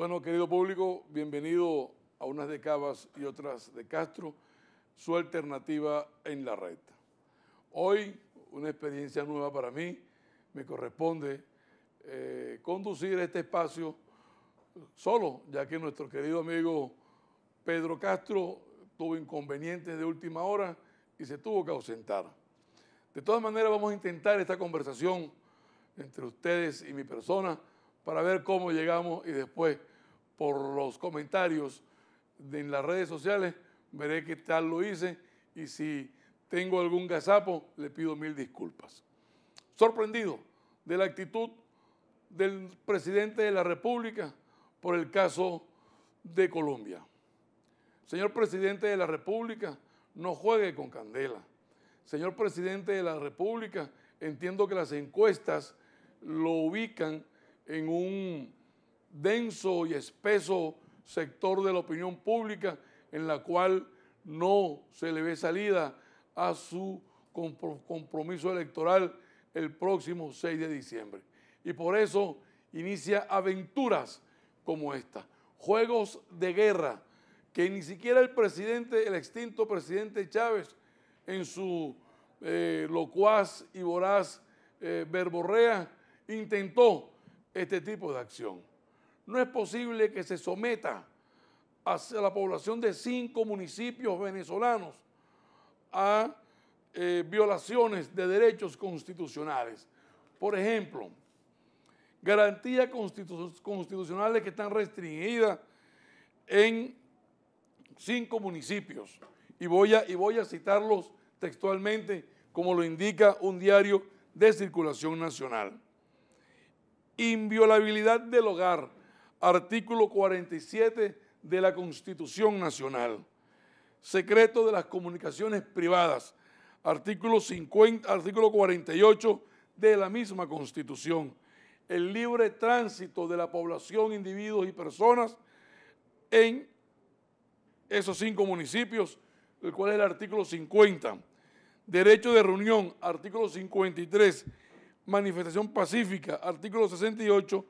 Bueno, querido público, bienvenido a unas de Cabas y otras de Castro, su alternativa en la red. Hoy, una experiencia nueva para mí, me corresponde eh, conducir este espacio solo, ya que nuestro querido amigo Pedro Castro tuvo inconvenientes de última hora y se tuvo que ausentar. De todas maneras, vamos a intentar esta conversación entre ustedes y mi persona para ver cómo llegamos y después por los comentarios en las redes sociales, veré qué tal lo hice y si tengo algún gazapo, le pido mil disculpas. Sorprendido de la actitud del presidente de la República por el caso de Colombia. Señor presidente de la República, no juegue con candela. Señor presidente de la República, entiendo que las encuestas lo ubican en un denso y espeso sector de la opinión pública en la cual no se le ve salida a su compromiso electoral el próximo 6 de diciembre. Y por eso inicia aventuras como esta, juegos de guerra que ni siquiera el presidente, el extinto presidente Chávez, en su eh, locuaz y voraz eh, verborrea, intentó este tipo de acción no es posible que se someta a la población de cinco municipios venezolanos a eh, violaciones de derechos constitucionales. Por ejemplo, garantías constitucionales que están restringidas en cinco municipios. y voy a citarlos textualmente como lo indica un diario de circulación nacional. Inviolabilidad del hogar artículo 47 de la Constitución Nacional. Secreto de las comunicaciones privadas, artículo, 50, artículo 48 de la misma Constitución. El libre tránsito de la población, individuos y personas en esos cinco municipios, el cual es el artículo 50. Derecho de reunión, artículo 53. Manifestación pacífica, artículo 68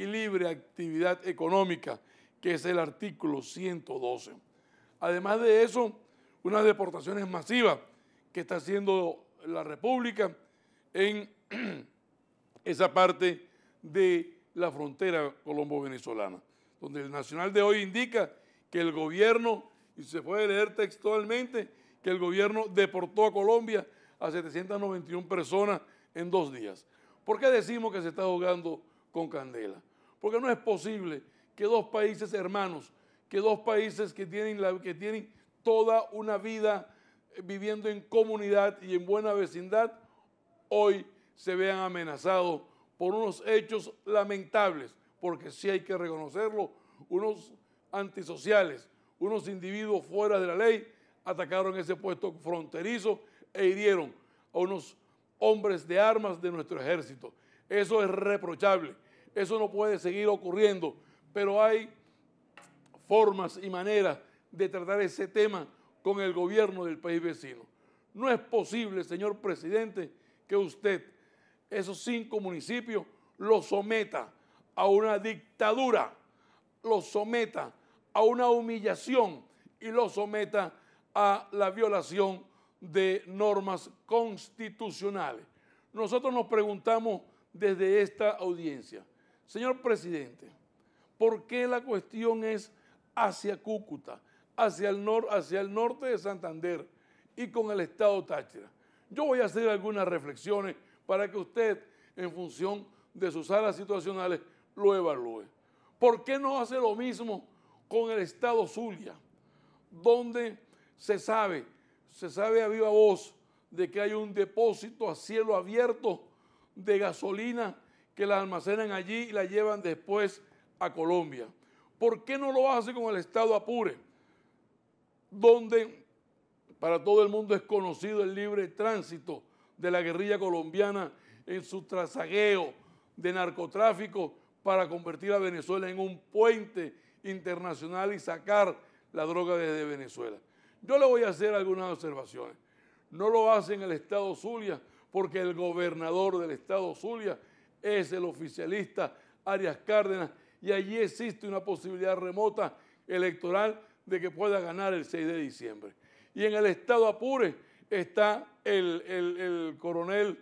y libre actividad económica, que es el artículo 112. Además de eso, unas deportaciones masivas que está haciendo la República en esa parte de la frontera colombo-venezolana, donde el Nacional de hoy indica que el gobierno, y se puede leer textualmente, que el gobierno deportó a Colombia a 791 personas en dos días. ¿Por qué decimos que se está jugando con candela? Porque no es posible que dos países hermanos, que dos países que tienen, que tienen toda una vida eh, viviendo en comunidad y en buena vecindad, hoy se vean amenazados por unos hechos lamentables, porque sí hay que reconocerlo, unos antisociales, unos individuos fuera de la ley, atacaron ese puesto fronterizo e hirieron a unos hombres de armas de nuestro ejército. Eso es reprochable. Eso no puede seguir ocurriendo, pero hay formas y maneras de tratar ese tema con el gobierno del país vecino. No es posible, señor presidente, que usted esos cinco municipios los someta a una dictadura, los someta a una humillación y los someta a la violación de normas constitucionales. Nosotros nos preguntamos desde esta audiencia, Señor presidente, ¿por qué la cuestión es hacia Cúcuta, hacia el, norte de Santander y con el Estado Táchira? Yo voy a hacer algunas reflexiones para que usted, en función de sus alas situacionales, lo evalúe. ¿Por qué no hace lo mismo con el Estado Zulia, donde se sabe, se sabe a viva voz de que hay un depósito a cielo abierto de gasolina que las almacenan allí y la llevan después a Colombia. ¿Por qué no lo hace con el Estado Apure? Donde para todo el mundo es conocido el libre tránsito de la guerrilla colombiana en su trasagueo de narcotráfico para convertir a Venezuela en un puente internacional y sacar la droga desde Venezuela. Yo le voy a hacer algunas observaciones. No lo hace en el estado Zulia porque el gobernador del estado Zulia es el oficialista Arias Cárdenas y allí existe una posibilidad remota electoral de que pueda ganar el 6 de diciembre. Y en el estado Apure está el, coronel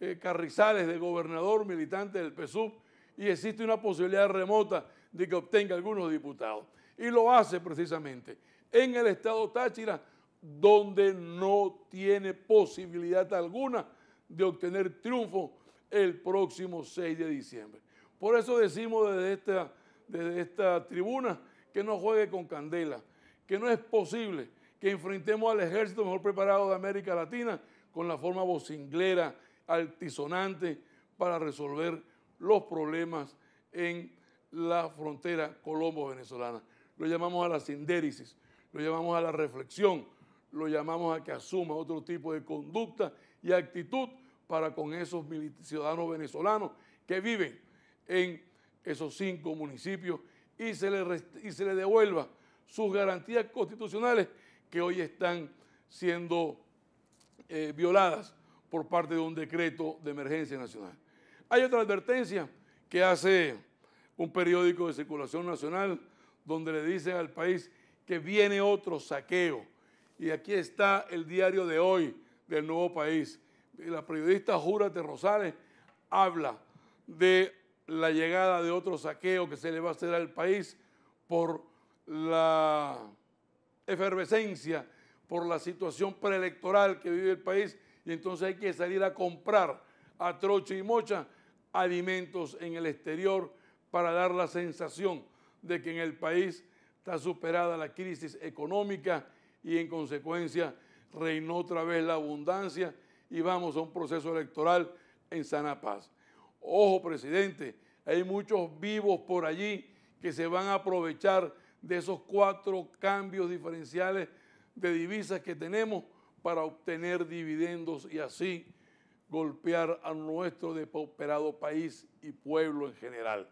eh, Carrizales, de gobernador militante del PSUV, y existe una posibilidad remota de que obtenga algunos diputados. Y lo hace precisamente en el estado Táchira, donde no tiene posibilidad alguna de obtener triunfo el próximo 6 de diciembre. Por eso decimos desde esta, esta tribuna que no juegue con candela, que no es posible que enfrentemos al ejército mejor preparado de América Latina con la forma vocinglera, altisonante, para resolver los problemas en la frontera colombo-venezolana. Lo llamamos a la sindérisis, lo llamamos a la reflexión, lo llamamos a que asuma otro tipo de conducta y actitud para con esos ciudadanos venezolanos que viven en esos cinco municipios y se les, devuelva sus garantías constitucionales que hoy están siendo eh, violadas por parte de un decreto de emergencia nacional. Hay otra advertencia que hace un periódico de circulación nacional donde le dicen al país que viene otro saqueo. Y aquí está el diario de hoy del nuevo país la periodista Júrate Rosales habla de la llegada de otro saqueo que se le va a hacer al país por la efervescencia, por la situación preelectoral que vive el país y entonces hay que salir a comprar a trocha y mocha alimentos en el exterior para dar la sensación de que en el país está superada la crisis económica y en consecuencia reinó otra vez la abundancia y vamos a un proceso electoral en sana paz. Ojo, presidente, hay muchos vivos por allí que se van a aprovechar de esos cuatro cambios diferenciales de divisas que tenemos para obtener dividendos y así golpear a nuestro desoperado país y pueblo en general.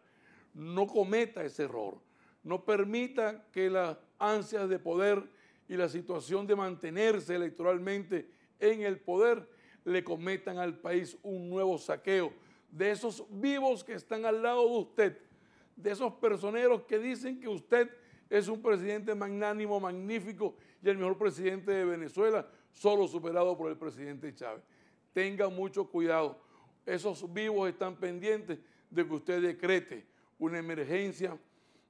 No cometa ese error. No permita que las ansias de poder y la situación de mantenerse electoralmente en el poder le cometan al país un nuevo saqueo. De esos vivos que están al lado de usted, de esos personeros que dicen que usted es un presidente magnánimo, magnífico y el mejor presidente de Venezuela, solo superado por el presidente Chávez. Tenga mucho cuidado. Esos vivos están pendientes de que usted decrete una emergencia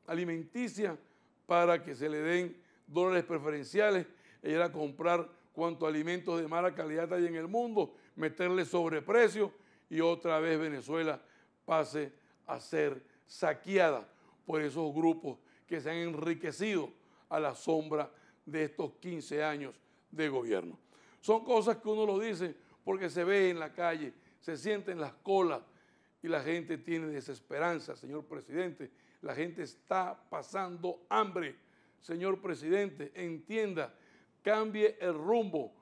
alimenticia para que se le den dólares preferenciales e ir a comprar cuanto alimentos de mala calidad hay en el mundo, meterle sobreprecio y otra vez Venezuela pase a ser saqueada por esos grupos que se han enriquecido a la sombra de estos 15 años de gobierno. Son cosas que uno lo dice porque se ve en la calle, se siente en las colas y la gente tiene desesperanza, señor presidente. La gente está pasando hambre. Señor presidente, entienda cambie el rumbo,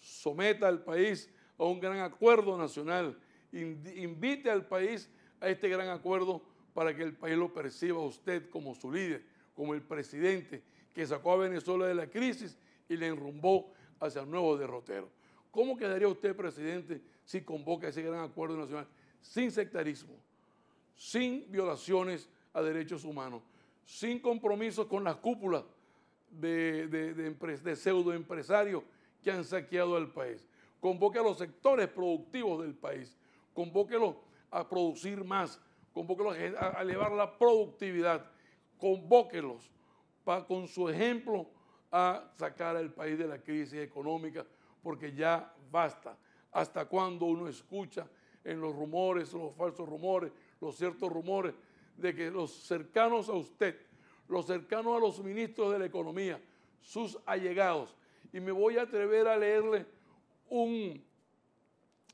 someta al país a un gran acuerdo nacional, invite al país a este gran acuerdo para que el país lo perciba a usted como su líder, como el presidente que sacó a Venezuela de la crisis y le enrumbó hacia el nuevo derrotero. ¿Cómo quedaría usted, presidente, si convoca ese gran acuerdo nacional sin sectarismo, sin violaciones a derechos humanos, sin compromisos con las cúpulas de, de, pseudoempresarios que han saqueado al país. Convoque a los sectores productivos del país, convóquelos a producir más, convóquelos a, elevar la productividad, convóquelos para, con su ejemplo a sacar al país de la crisis económica, porque ya basta. ¿Hasta cuando uno escucha en los rumores, los falsos rumores, los ciertos rumores, de que los cercanos a usted, los cercanos a los ministros de la economía, sus allegados. Y me voy a atrever a leerle un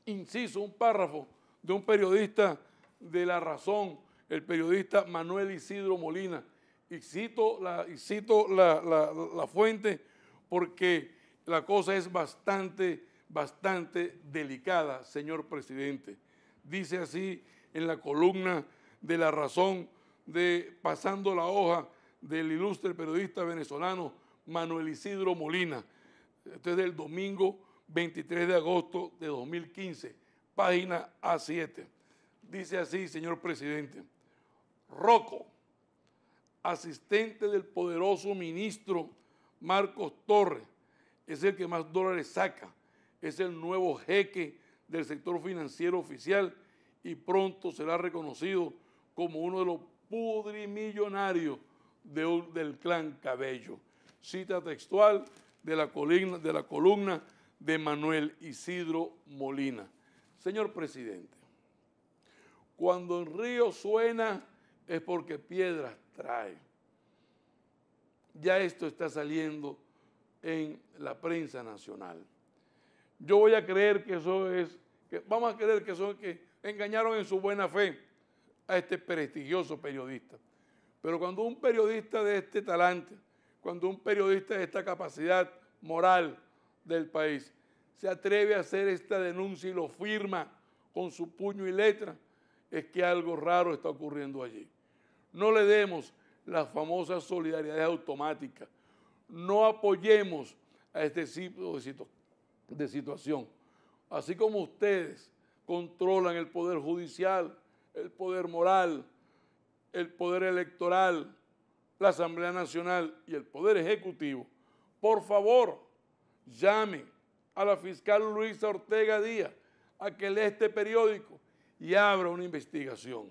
inciso, un párrafo de un periodista de La Razón, el periodista Manuel Isidro Molina. Y cito la, la fuente porque la cosa es bastante, bastante delicada, señor presidente. Dice así en la columna de La Razón de Pasando la Hoja del ilustre periodista venezolano Manuel Isidro Molina. Esto es del domingo 23 de agosto de 2015, página A7. Dice así, señor presidente, Rocco, asistente del poderoso ministro Marcos Torres, es el que más dólares saca, es el nuevo jeque del sector financiero oficial y pronto será reconocido como uno de los pudrimillonarios del clan Cabello. Cita textual de la, columna, de la columna de Manuel Isidro Molina. Señor presidente, cuando el río suena es porque piedras trae. Ya esto está saliendo en la prensa nacional. Yo voy a creer que eso es, vamos a creer que eso es que engañaron en su buena fe a este prestigioso periodista. Pero cuando un periodista de este talante, cuando un periodista de esta capacidad moral del país se atreve a hacer esta denuncia y lo firma con su puño y letra, es que algo raro está ocurriendo allí. No le demos las famosas solidaridades automáticas. No apoyemos a este tipo de situación. Así como ustedes controlan el poder judicial, el poder moral, el Poder Electoral, la Asamblea Nacional y el Poder Ejecutivo, por favor, llame a la fiscal Luisa Ortega Díaz a que lea este periódico y abra una investigación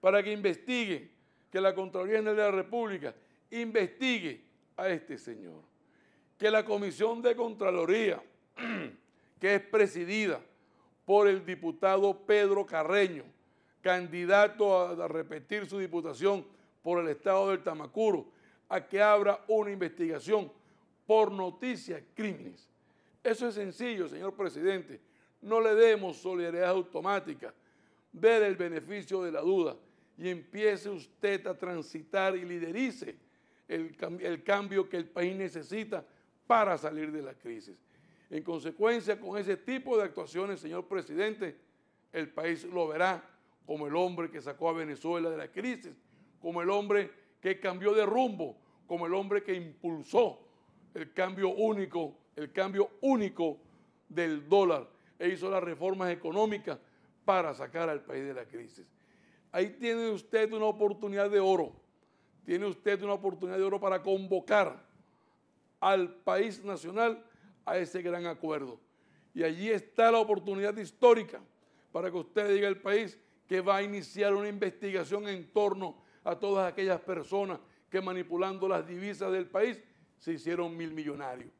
para que investigue, que la Contraloría General de la República investigue a este señor. Que la Comisión de Contraloría, que es presidida por el diputado Pedro Carreño, candidato a, repetir su diputación por el estado del Tamacuro, a que abra una investigación por noticias crímenes. Eso es sencillo, señor presidente. No le demos solidaridad automática. Ver el beneficio de la duda y empiece usted a transitar y liderice el cambio que el país necesita para salir de la crisis. En consecuencia, con ese tipo de actuaciones, señor presidente, el país lo verá como el hombre que sacó a Venezuela de la crisis, como el hombre que cambió de rumbo, como el hombre que impulsó el cambio único, el cambio único del dólar e hizo las reformas económicas para sacar al país de la crisis. Ahí tiene usted una oportunidad de oro, tiene usted una oportunidad de oro para convocar al país nacional a ese gran acuerdo. Y allí está la oportunidad histórica para que usted diga al país, que va a iniciar una investigación en torno a todas aquellas personas que manipulando las divisas del país se hicieron mil millonarios.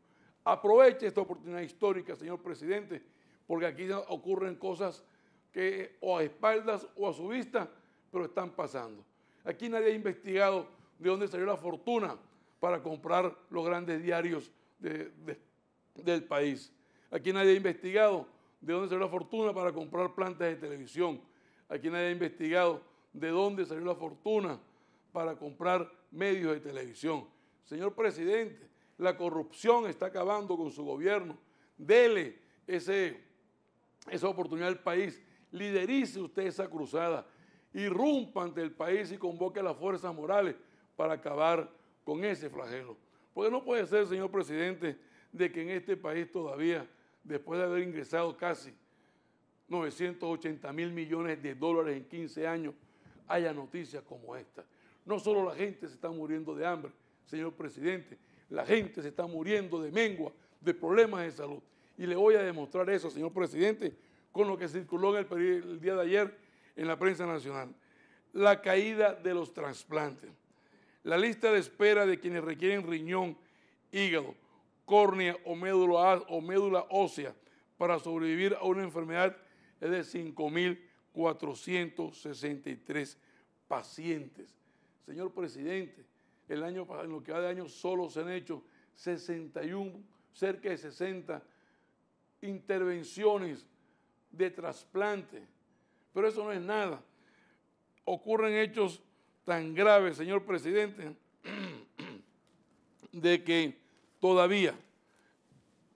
Aproveche esta oportunidad histórica, señor presidente, porque aquí ocurren cosas que o a espaldas o a su vista, pero están pasando. Aquí nadie ha investigado de dónde salió la fortuna para comprar los grandes diarios del país. Aquí nadie ha investigado de dónde salió la fortuna para comprar plantas de televisión. A quien ha investigado de dónde salió la fortuna para comprar medios de televisión. Señor presidente, la corrupción está acabando con su gobierno. Dele ese, esa oportunidad al país. Liderice usted esa cruzada. Irrumpa ante el país y convoque a las fuerzas morales para acabar con ese flagelo. Porque no puede ser, señor presidente, de que en este país todavía, después de haber ingresado casi 980 mil millones de dólares en 15 años, haya noticias como esta. No solo la gente se está muriendo de hambre, señor presidente, la gente se está muriendo de mengua, de problemas de salud. Y le voy a demostrar eso, señor presidente, con lo que circuló en el, el día de ayer en la prensa nacional. La caída de los trasplantes, la lista de espera de quienes requieren riñón, hígado, córnea o o médula ósea para sobrevivir a una enfermedad es de 5.463 pacientes. Señor presidente, el año, en lo que va de año solo se han hecho 61, cerca de 60 intervenciones de trasplante. Pero eso no es nada. Ocurren hechos tan graves, señor presidente, de que todavía,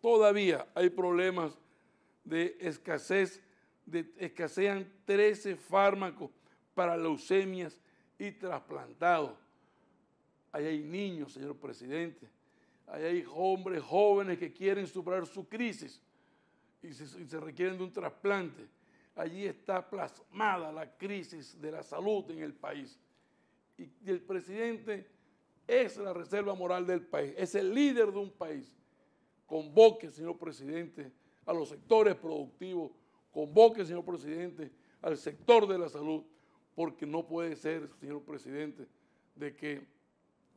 todavía hay problemas de escasez de, escasean 13 fármacos para leucemias y trasplantados. Ahí hay niños, señor presidente. Ahí hay hombres jóvenes que quieren superar su crisis y se, requieren de un trasplante. Allí está plasmada la crisis de la salud en el país. y el presidente es la reserva moral del país, es el líder de un país. Convoque, señor presidente, a los sectores productivos Convoque, señor presidente, al sector de la salud, porque no puede ser, señor presidente, de que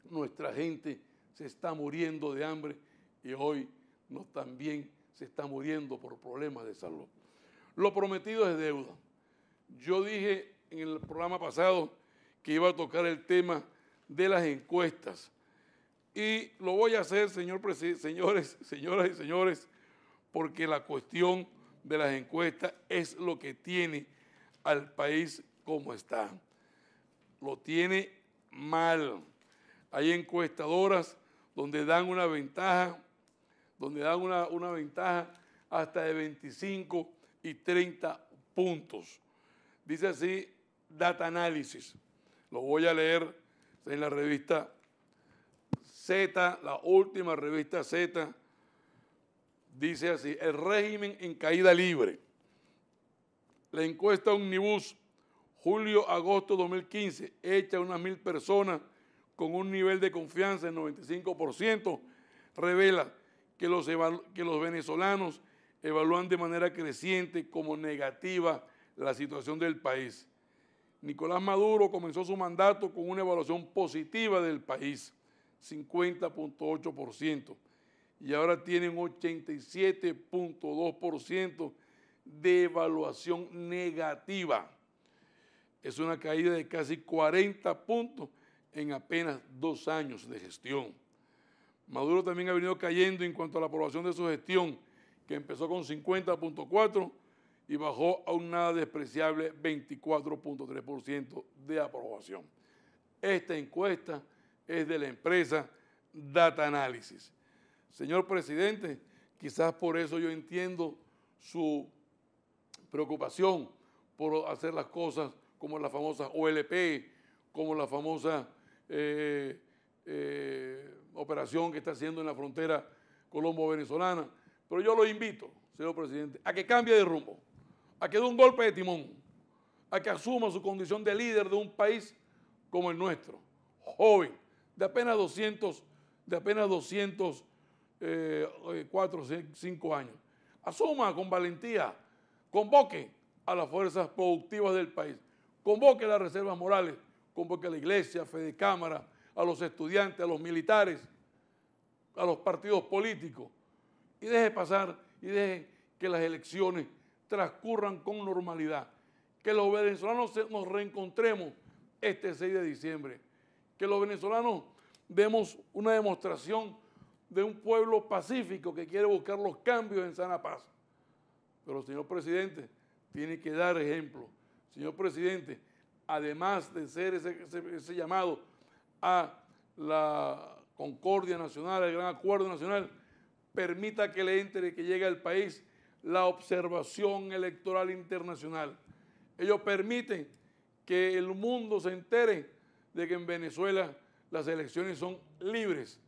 nuestra gente se está muriendo de hambre y hoy no, también se está muriendo por problemas de salud. Lo prometido es deuda. Yo dije en el programa pasado que iba a tocar el tema de las encuestas. Y lo voy a hacer, señor señores, señoras y señores, porque la cuestión de las encuestas es lo que tiene al país como está. Lo tiene mal. Hay encuestadoras donde dan una ventaja, donde dan una, ventaja hasta de 25 y 30 puntos. Dice así Data Analysis. Lo voy a leer en la revista Z, la última revista Z dice así, el régimen en caída libre. La encuesta Omnibus, julio-agosto 2015, hecha a unas mil personas con un nivel de confianza del 95%, revela que los, que los venezolanos evalúan de manera creciente como negativa la situación del país. Nicolás Maduro comenzó su mandato con una evaluación positiva del país, 50.8% y ahora tienen 87.2% de evaluación negativa. Es una caída de casi 40 puntos en apenas dos años de gestión. Maduro también ha venido cayendo en cuanto a la aprobación de su gestión, que empezó con 50.4 y bajó a un nada despreciable 24.3% de aprobación. Esta encuesta es de la empresa Data Analysis. Señor presidente, quizás por eso yo entiendo su preocupación por hacer las cosas como la famosa OLP, como la famosa eh, eh, operación que está haciendo en la frontera colombo-venezolana. Pero yo lo invito, señor presidente, a que cambie de rumbo, a que dé un golpe de timón, a que asuma su condición de líder de un país como el nuestro, joven, de apenas 200, de apenas 200 eh, cuatro o cinco años. Asuma con valentía, convoque a las fuerzas productivas del país, convoque a las reservas morales, convoque a la iglesia, a Fede Cámara, a los estudiantes, a los militares, a los partidos políticos, y deje pasar y deje que las elecciones transcurran con normalidad, que los venezolanos nos reencontremos este 6 de diciembre, que los venezolanos demos una demostración de un pueblo pacífico que quiere buscar los cambios en sana paz. Pero, señor presidente, tiene que dar ejemplo. Señor presidente, además de ser ese, ese llamado a la concordia nacional, al gran acuerdo nacional, permita que le entre, que llegue al país la observación electoral internacional. Ellos permiten que el mundo se entere de que en Venezuela las elecciones son libres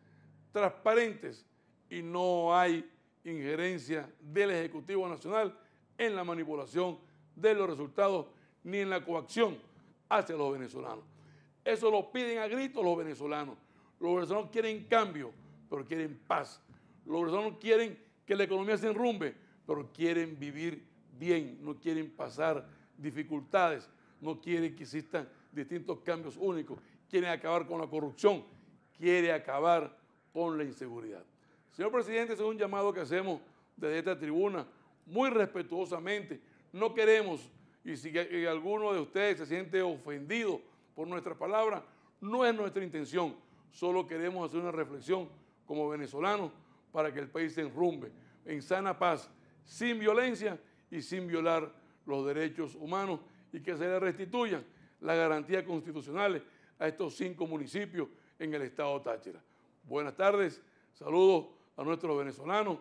transparentes y no hay injerencia del Ejecutivo Nacional en la manipulación de los resultados ni en la coacción hacia los venezolanos. Eso lo piden a gritos los venezolanos. Los venezolanos quieren cambio, pero quieren paz. Los venezolanos quieren que la economía se enrumbe, pero quieren vivir bien, no quieren pasar dificultades, no quieren que existan distintos cambios únicos, quieren acabar con la corrupción, quieren acabar con la inseguridad. Señor presidente, ese es un llamado que hacemos desde esta tribuna, muy respetuosamente. No queremos, y si eh, alguno de ustedes se siente ofendido por nuestra palabra, no es nuestra intención. Solo queremos hacer una reflexión como venezolanos para que el país se enrumbe en sana paz, sin violencia y sin violar los derechos humanos y que se le restituyan las garantías constitucionales a estos cinco municipios en el estado Táchira. Buenas tardes, saludos a nuestros venezolanos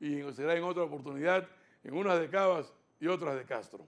y será en otra oportunidad, en unas de Cabas y otras de Castro.